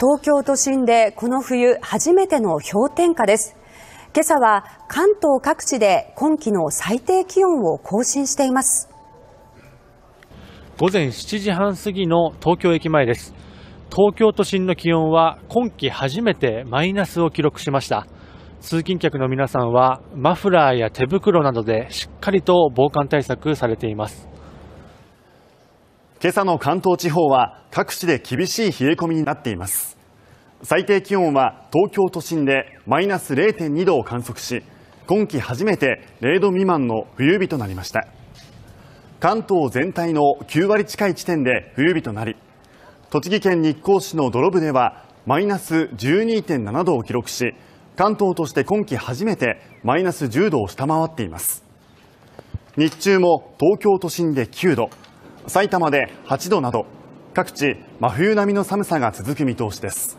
東京都心でこの冬初めての氷点下です今朝は関東各地で今季の最低気温を更新しています午前7時半過ぎの東京駅前です東京都心の気温は今季初めてマイナスを記録しました通勤客の皆さんはマフラーや手袋などでしっかりと防寒対策されています今朝の関東地方は各地で厳しい冷え込みになっています最低気温は東京都心でマイナス0.2度を観測し今季初めて0度未満の冬日となりました関東全体の9割近い地点で冬日となり栃木県日光市の泥部ではマイナス12.7度を記録し関東として今季初めてマイナス10度を下回っています日中も東京都心で9度埼玉で8度など各地真冬並みの寒さが続く見通しです